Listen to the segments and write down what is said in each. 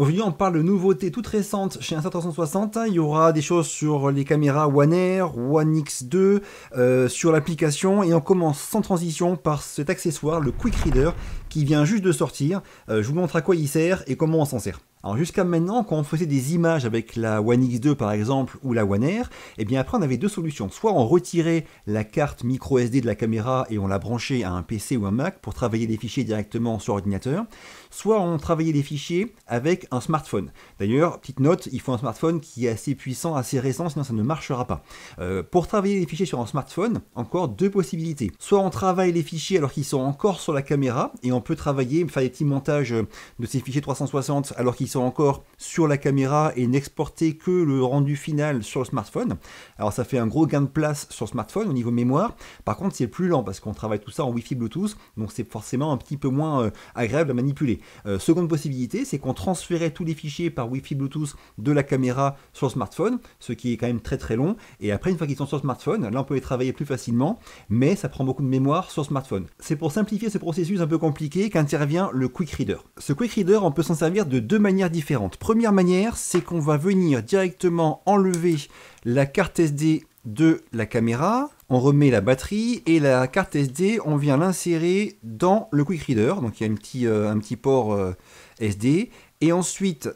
Aujourd'hui, on parle de nouveautés toutes récentes chez un 360. Il y aura des choses sur les caméras One Air, One X2, euh, sur l'application. Et on commence sans transition par cet accessoire, le Quick Reader, qui vient juste de sortir. Euh, je vous montre à quoi il sert et comment on s'en sert. Alors jusqu'à maintenant, quand on faisait des images avec la One X2 par exemple ou la One Air, et eh bien après on avait deux solutions. Soit on retirait la carte micro SD de la caméra et on la branchait à un PC ou un Mac pour travailler les fichiers directement sur ordinateur, soit on travaillait les fichiers avec un smartphone. D'ailleurs, petite note, il faut un smartphone qui est assez puissant, assez récent, sinon ça ne marchera pas. Euh, pour travailler les fichiers sur un smartphone, encore deux possibilités. Soit on travaille les fichiers alors qu'ils sont encore sur la caméra et on peut travailler, faire des petits montages de ces fichiers 360 alors qu'ils sont encore sur la caméra et n'exporter que le rendu final sur le smartphone. Alors ça fait un gros gain de place sur le smartphone au niveau mémoire. Par contre, c'est plus lent parce qu'on travaille tout ça en Wi-Fi Bluetooth, donc c'est forcément un petit peu moins euh, agréable à manipuler. Euh, seconde possibilité, c'est qu'on transférait tous les fichiers par Wi-Fi Bluetooth de la caméra sur le smartphone, ce qui est quand même très très long. Et après, une fois qu'ils sont sur smartphone, là on peut les travailler plus facilement, mais ça prend beaucoup de mémoire sur le smartphone. C'est pour simplifier ce processus un peu compliqué qu'intervient le Quick Reader. Ce Quick Reader, on peut s'en servir de deux manières différentes. Première manière, c'est qu'on va venir directement enlever la carte SD de la caméra, on remet la batterie et la carte SD, on vient l'insérer dans le Quick Reader, donc il y a un petit, euh, un petit port euh, SD, et ensuite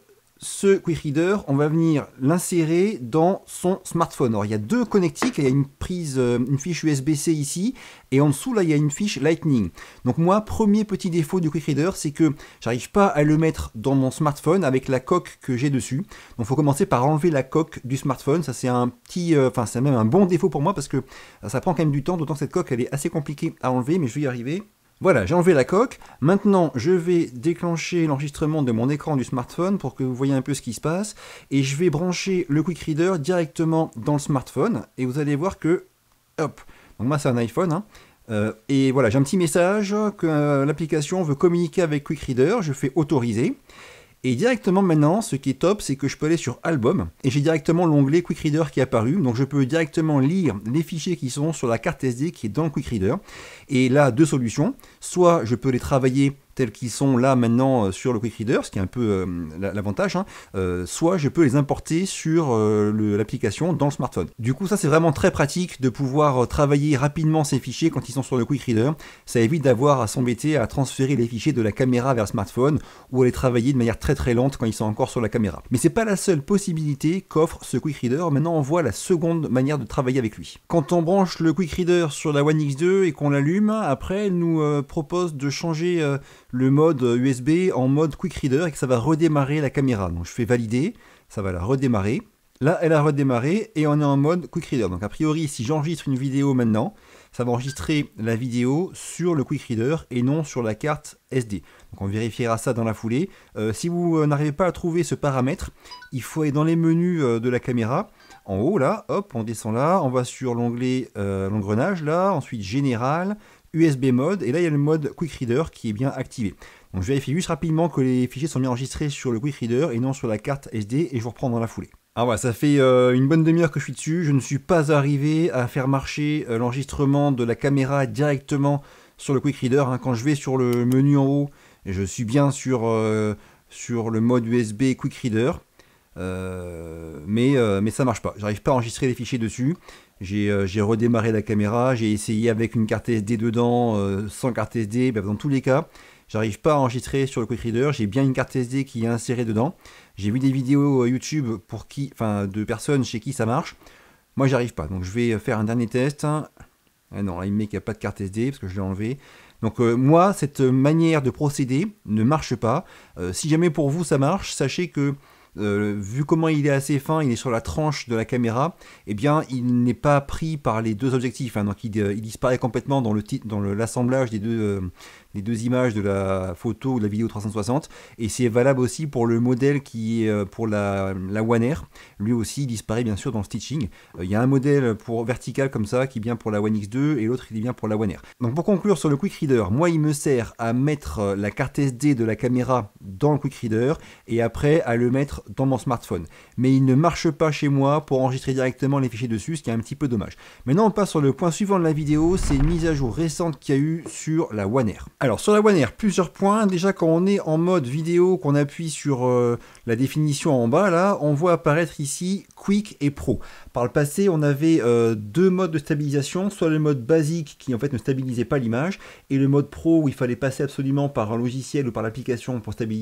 ce Quick Reader, on va venir l'insérer dans son smartphone. Alors, il y a deux connectiques, il y a une prise, euh, une fiche USB-C ici, et en dessous, là, il y a une fiche Lightning. Donc, moi, premier petit défaut du Quick Reader, c'est que j'arrive pas à le mettre dans mon smartphone avec la coque que j'ai dessus. Donc, il faut commencer par enlever la coque du smartphone. Ça, c'est un petit, euh, enfin, c'est même un bon défaut pour moi parce que ça prend quand même du temps, d'autant que cette coque, elle est assez compliquée à enlever, mais je vais y arriver. Voilà, j'ai enlevé la coque. Maintenant, je vais déclencher l'enregistrement de mon écran du smartphone pour que vous voyez un peu ce qui se passe. Et je vais brancher le Quick Reader directement dans le smartphone. Et vous allez voir que, hop, donc moi c'est un iPhone. Hein. Euh, et voilà, j'ai un petit message que euh, l'application veut communiquer avec Quick Reader. Je fais autoriser. Et directement maintenant, ce qui est top, c'est que je peux aller sur Album et j'ai directement l'onglet Quick Reader qui est apparu. Donc je peux directement lire les fichiers qui sont sur la carte SD qui est dans Quick Reader. Et là, deux solutions. Soit je peux les travailler tels qu'ils sont là maintenant euh, sur le Quick Reader, ce qui est un peu euh, l'avantage, hein, euh, soit je peux les importer sur l'application dans le smartphone. Du coup, ça c'est vraiment très pratique de pouvoir travailler rapidement ces fichiers quand ils sont sur le Quick Reader. Ça évite d'avoir à s'embêter à transférer les fichiers de la caméra vers le smartphone ou à les travailler de manière très très lente quand ils sont encore sur la caméra. Mais c'est pas la seule possibilité qu'offre ce Quick Reader. Maintenant, on voit la seconde manière de travailler avec lui. Quand on branche le Quick Reader sur la One X2 et qu'on l'allume, après, elle nous propose de changer le mode USB en mode Quick Reader et que ça va redémarrer la caméra. Donc je fais valider, ça va la redémarrer. Là, elle a redémarré et on est en mode Quick Reader. Donc a priori, si j'enregistre une vidéo maintenant, ça va enregistrer la vidéo sur le Quick Reader et non sur la carte SD. Donc on vérifiera ça dans la foulée. Euh, si vous euh, n'arrivez pas à trouver ce paramètre, il faut aller dans les menus euh, de la caméra. En haut là, hop, on descend là, on va sur l'onglet l'engrenage là, ensuite général, USB mode, et là il y a le mode Quick Reader qui est bien activé. Donc je vérifie juste rapidement que les fichiers sont bien enregistrés sur le Quick Reader et non sur la carte SD, et je vous reprends dans la foulée. Ah voilà, ça fait euh, une bonne demi-heure que je suis dessus, je ne suis pas arrivé à faire marcher euh, l'enregistrement de la caméra directement sur le Quick Reader. Hein. Quand je vais sur le menu en haut, je suis bien sur, euh, sur le mode USB Quick Reader. mais, mais ça marche pas. J'arrive pas à enregistrer les fichiers dessus. Euh, j'ai redémarré la caméra, j'ai essayé avec une carte SD dedans, euh, sans carte SD, ben, dans tous les cas, j'arrive pas à enregistrer sur le Quick Reader, j'ai bien une carte SD qui est insérée dedans. J'ai vu des vidéos euh, YouTube pour qui, enfin, de personnes chez qui ça marche. Moi, j'arrive pas. Donc, je vais faire un dernier test. Ah non, là, il me met qu'il n'y a pas de carte SD parce que je l'ai enlevé. Donc, moi, cette manière de procéder ne marche pas. si jamais pour vous ça marche, sachez que euh, vu comment il est assez fin, il est sur la tranche de la caméra, eh bien il n'est pas pris par les deux objectifs. Hein. donc euh, il, disparaît complètement dans l'assemblage euh, des deux, images de la photo ou de la vidéo 360. Et c'est valable aussi pour le modèle qui est pour la, la One Air. Lui aussi il disparaît bien sûr dans le stitching. Il y a un modèle pour vertical comme ça qui est bien pour la One X2 et l'autre il est bien pour la One Air. Donc pour conclure sur le Quick Reader, moi il me sert à mettre la carte SD de la caméra dans le quick reader et après à le mettre dans mon smartphone. Mais il ne marche pas chez moi pour enregistrer directement les fichiers dessus, ce qui est un petit peu dommage. Maintenant on passe sur le point suivant de la vidéo, c'est une mise à jour récente qu'il y a eu sur la One Air. Alors sur la One Air, plusieurs points. Déjà quand on est en mode vidéo, qu'on appuie sur euh, la définition en bas là, on voit apparaître ici Quick et Pro. Par le passé on avait euh, deux modes de stabilisation, soit le mode basique qui en fait ne stabilisait pas l'image et le mode Pro où il fallait passer absolument par un logiciel ou par l'application pour stabiliser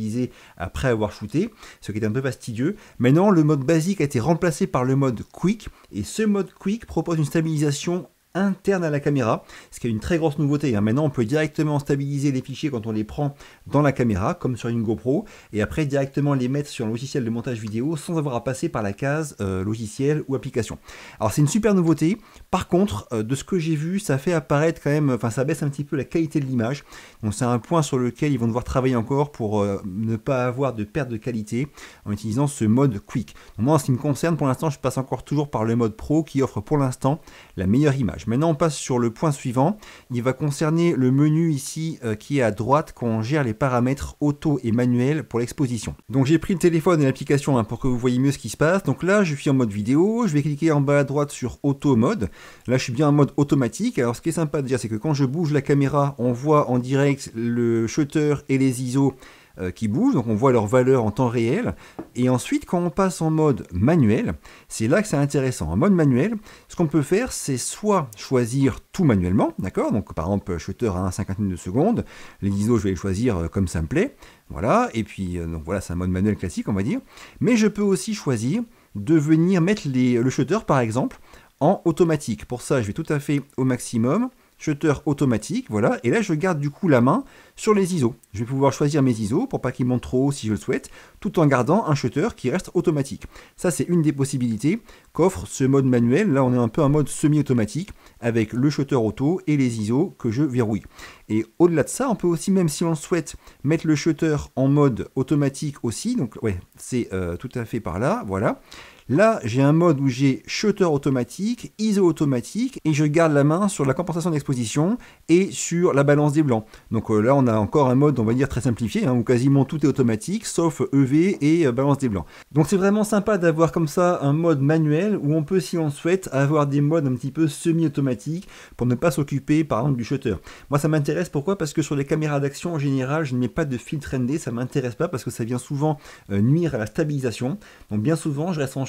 après avoir shooté, ce qui est un peu fastidieux. Maintenant, le mode basique a été remplacé par le mode quick, et ce mode quick propose une stabilisation interne à la caméra, ce qui est une très grosse nouveauté. Hein. Maintenant, on peut directement stabiliser les fichiers quand on les prend dans la caméra, comme sur une GoPro, et après directement les mettre sur un logiciel de montage vidéo sans avoir à passer par la case euh, logiciel ou application. Alors c'est une super nouveauté. Par contre, euh, de ce que j'ai vu, ça fait apparaître quand même, enfin ça baisse un petit peu la qualité de l'image. Donc c'est un point sur lequel ils vont devoir travailler encore pour euh, ne pas avoir de perte de qualité en utilisant ce mode quick. moi, en ce qui me concerne, pour l'instant, je passe encore toujours par le mode pro qui offre pour l'instant la meilleure image. Maintenant, on passe sur le point suivant. Il va concerner le menu ici euh, qui est à droite quand on gère les paramètres auto et manuel pour l'exposition. Donc j'ai pris le téléphone et l'application hein, pour que vous voyez mieux ce qui se passe. Donc là, je suis en mode vidéo. Je vais cliquer en bas à droite sur auto mode. Là, je suis bien en mode automatique. Alors ce qui est sympa déjà, c'est que quand je bouge la caméra, on voit en direct le shutter et les ISO euh, qui bougent, donc on voit leur valeur en temps réel. Et ensuite, quand on passe en mode manuel, c'est là que c'est intéressant. En mode manuel, ce qu'on peut faire, c'est soit choisir tout manuellement, d'accord Donc par exemple, shutter à 1 50 de secondes, les ISO, je vais les choisir euh, comme ça me plaît, voilà, et puis euh, donc voilà, c'est un mode manuel classique, on va dire. Mais je peux aussi choisir de venir mettre le shutter, par exemple, en automatique. Pour ça, je vais tout à fait au maximum shutter automatique, voilà, et là je garde du coup la main sur les ISO. Je vais pouvoir choisir mes ISO pour pas qu'ils montent trop haut si je le souhaite, tout en gardant un shutter qui reste automatique. Ça c'est une des possibilités qu'offre ce mode manuel, là on est un peu en mode semi-automatique, avec le shutter auto et les ISO que je verrouille. Et au-delà de ça, on peut aussi, même si on souhaite, mettre le shutter en mode automatique aussi, donc ouais, c'est euh, tout à fait par là, voilà. Là, j'ai un mode où j'ai shutter automatique, ISO automatique, et je garde la main sur la compensation d'exposition et sur la balance des blancs. Donc euh, là, on a encore un mode, on va dire, très simplifié, hein, où quasiment tout est automatique, sauf EV et euh, balance des blancs. Donc c'est vraiment sympa d'avoir comme ça un mode manuel, où on peut, si on souhaite, avoir des modes un petit peu semi-automatiques, pour ne pas s'occuper, par exemple, du shutter. Moi, ça m'intéresse, pourquoi Parce que sur les caméras d'action, en général, je ne mets pas de filtre ND, ça m'intéresse pas, parce que ça vient souvent euh, nuire à la stabilisation. Donc bien souvent, je reste en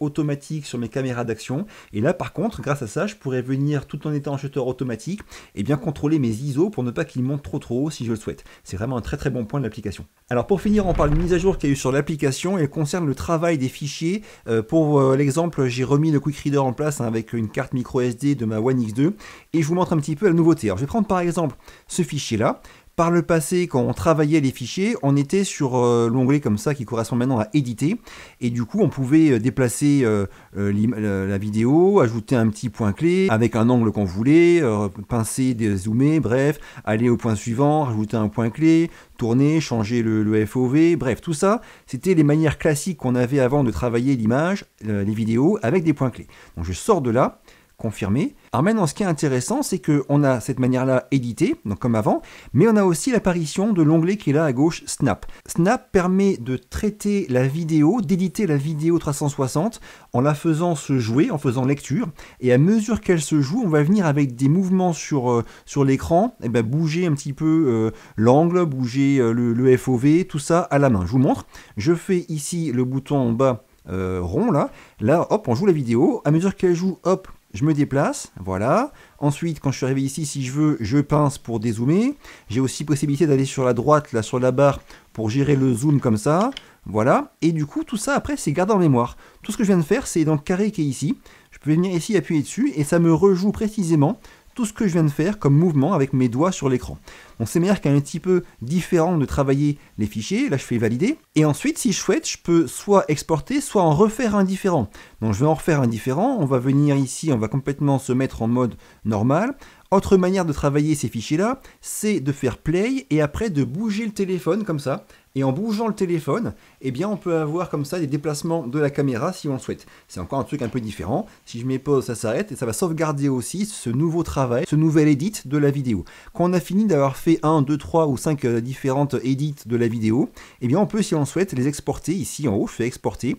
automatique sur mes caméras d'action. Et là, par contre, grâce à ça, je pourrais venir tout en étant en shutter automatique et eh bien contrôler mes ISO pour ne pas qu'ils montent trop trop haut si je le souhaite. C'est vraiment un très très bon point de l'application. Alors pour finir, on parle de mise à jour qui a eu sur l'application. Elle concerne le travail des fichiers. Euh, pour euh, l'exemple, j'ai remis le Quick Reader en place hein, avec une carte micro SD de ma One X2 et je vous montre un petit peu la nouveauté. Alors je vais prendre par exemple ce fichier là. Par le passé, quand on travaillait les fichiers, on était sur euh, l'onglet comme ça qui correspond maintenant à éditer. Et du coup, on pouvait euh, déplacer euh, la vidéo, ajouter un petit point clé avec un angle qu'on voulait, pincer, zoomer, bref, aller au point suivant, ajouter un point clé, tourner, changer le, le FOV, bref, tout ça, c'était les manières classiques qu'on avait avant de travailler l'image, les vidéos avec des points clés. Donc je sors de là, confirmé. Alors maintenant, ce qui est intéressant, c'est qu'on a cette manière-là édité donc comme avant, mais on a aussi l'apparition de l'onglet qui est là à gauche, Snap. Snap permet de traiter la vidéo, d'éditer la vidéo 360 en la faisant se jouer, en faisant lecture, et à mesure qu'elle se joue, on va venir avec des mouvements sur, euh, sur l'écran, et eh bien bouger un petit peu euh, l'angle, bouger euh, le, FOV, tout ça à la main. Je vous montre, je fais ici le bouton en bas rond là. Là, hop, on joue la vidéo. À mesure qu'elle joue, hop, je me déplace, voilà. Ensuite, quand je suis arrivé ici, si je veux, je pince pour dézoomer. J'ai aussi possibilité d'aller sur la droite, là, sur la barre, pour gérer le zoom comme ça. Voilà. Et du coup, tout ça, après, c'est gardé en mémoire. Tout ce que je viens de faire, c'est dans le carré qui est ici. Je peux venir ici, appuyer dessus, et ça me rejoue précisément tout ce que je viens de faire comme mouvement avec mes doigts sur l'écran. Donc c'est meilleur qu'un un petit peu différent de travailler les fichiers, là je fais valider, et ensuite si je souhaite, je peux soit exporter, soit en refaire un différent. Donc je vais en refaire un différent, on va venir ici, on va complètement se mettre en mode normal, autre manière de travailler ces fichiers-là, c'est de faire play et après de bouger le téléphone comme ça et en bougeant le téléphone, eh bien, on peut avoir comme ça des déplacements de la caméra si on le souhaite. C'est encore un truc un peu différent. Si je mets pause, ça s'arrête et ça va sauvegarder aussi ce nouveau travail, ce nouvel edit de la vidéo. Quand on a fini d'avoir fait 1, 2, 3 ou 5 euh, différentes edits de la vidéo, eh bien, on peut, si on le souhaite, les exporter ici en haut. fait exporter.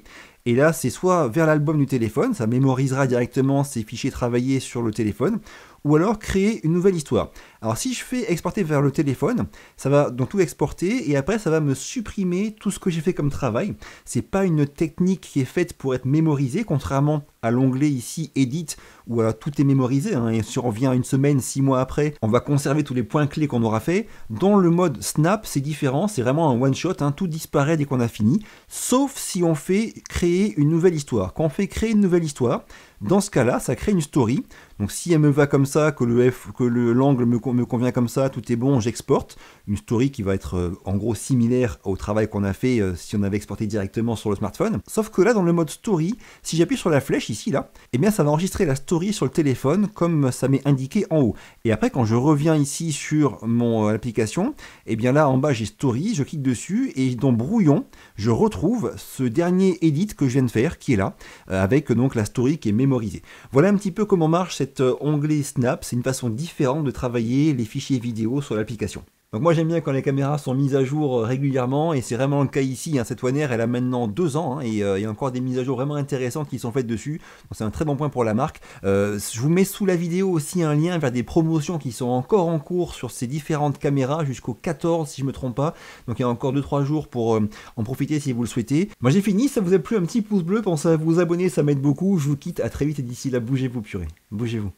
Et là, c'est soit vers l'album du téléphone, ça mémorisera directement ces fichiers travaillés sur le téléphone, ou alors créer une nouvelle histoire. Alors si je fais exporter vers le téléphone, ça va donc tout exporter et après ça va me supprimer tout ce que j'ai fait comme travail. C'est pas une technique qui est faite pour être mémorisée, contrairement à l'onglet ici Edit où tout est mémorisé. Hein, et si on revient une semaine, six mois après, on va conserver tous les points clés qu'on aura fait. Dans le mode Snap, c'est différent, c'est vraiment un one shot, hein, tout disparaît dès qu'on a fini, sauf si on fait créer une nouvelle histoire. Quand on fait créer une nouvelle histoire, dans ce cas-là, ça crée une story. Donc si elle me va comme ça, que le que l'angle me, me convient comme ça, tout est bon, j'exporte. Une story qui va être euh, en gros similaire au travail qu'on a fait euh, si on avait exporté directement sur le smartphone. Sauf que là, dans le mode story, si j'appuie sur la flèche ici, là, et eh bien ça va enregistrer la story sur le téléphone comme ça m'est indiqué en haut. Et après, quand je reviens ici sur mon euh, application, et eh bien là en bas j'ai story, je clique dessus et dans brouillon, je retrouve ce dernier edit que je viens de faire qui est là, avec donc la story qui est mémorisée. Voilà un petit peu comment marche cet onglet Snap, c'est une façon différente de travailler les fichiers vidéo sur l'application. Donc moi j'aime bien quand les caméras sont mises à jour euh, régulièrement et c'est vraiment le cas ici. Hein. Cette One elle a maintenant deux ans hein, et euh, il y a encore des mises à jour vraiment intéressantes qui sont faites dessus. C'est un très bon point pour la marque. Euh, je vous mets sous la vidéo aussi un lien vers des promotions qui sont encore en cours sur ces différentes caméras jusqu'au 14 si je me trompe pas. Donc il y a encore 2-3 jours pour en profiter si vous le souhaitez. Moi j'ai fini, ça vous a plu un petit pouce bleu, pensez à vous abonner, ça m'aide beaucoup. Je vous quitte, à très vite et d'ici là bougez-vous purée. Bougez-vous.